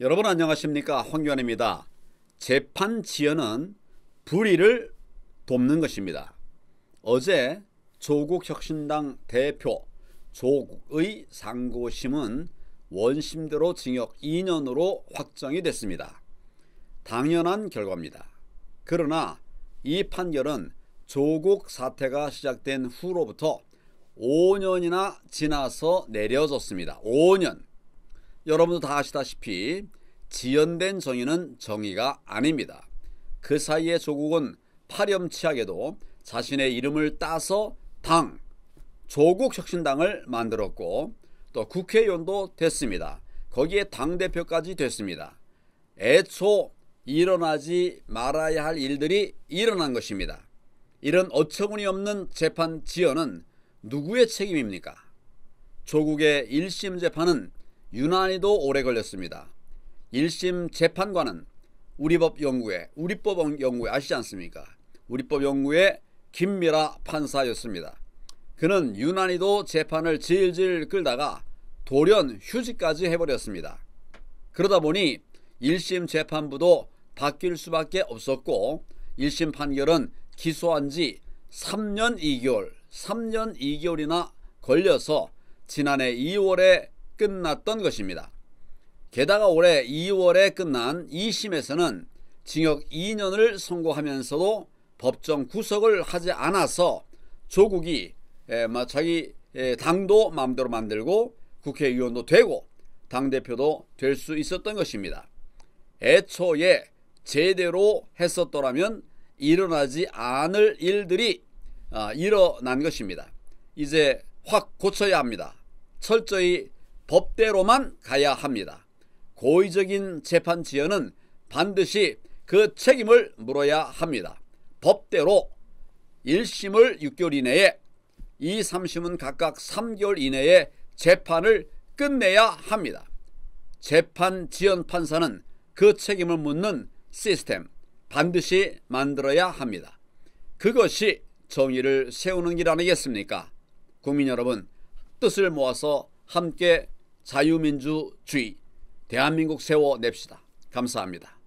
여러분 안녕하십니까 황교안입니다. 재판 지연은 불의를 돕는 것입니다. 어제 조국 혁신당 대표 조국의 상고심은 원심대로 징역 2년으로 확정이 됐습니다. 당연한 결과입니다. 그러나 이 판결은 조국 사태가 시작된 후로부터 5년이나 지나서 내려졌습니다. 5년. 여러분도 다 아시다시피 지연된 정의는 정의가 아닙니다. 그 사이에 조국은 파렴치하게도 자신의 이름을 따서 당, 조국혁신당을 만들었고 또 국회의원도 됐습니다. 거기에 당대표까지 됐습니다. 애초 일어나지 말아야 할 일들이 일어난 것입니다. 이런 어처구니없는 재판 지연은 누구의 책임입니까? 조국의 1심 재판은 유난히도 오래 걸렸습니다. 1심 재판관은 우리법 연구회, 우리법 연구회 아시지 않습니까? 우리법 연구회 김미라 판사였습니다. 그는 유난히도 재판을 질질 끌다가 돌연 휴직까지 해버렸습니다. 그러다 보니 1심 재판부도 바뀔 수밖에 없었고 1심 판결은 기소한 지 3년 2개월, 3년 2개월이나 걸려서 지난해 2월에 끝났던 것입니다. 게다가 올해 2월에 끝난 2심에서는 징역 2년을 선고하면서도 법정 구속을 하지 않아서 조국이 예, 자기 예, 당도 마음대로 만들고 국회의원도 되고 당대표도 될 수 있었던 것입니다. 애초에 제대로 했었더라면 일어나지 않을 일들이 아, 일어난 것입니다. 이제 확 고쳐야 합니다. 철저히 법대로만 가야 합니다. 고의적인 재판지연은 반드시 그 책임을 물어야 합니다. 법대로 1심을 6개월 이내에 2, 3심은 각각 3개월 이내에 재판을 끝내야 합니다. 재판 지연 판사는 그 책임을 묻는 시스템 반드시 만들어야 합니다. 그것이 정의를 세우는 길 아니겠습니까? 국민 여러분 뜻을 모아서 함께 자유민주주의 대한민국 세워냅시다. 감사합니다.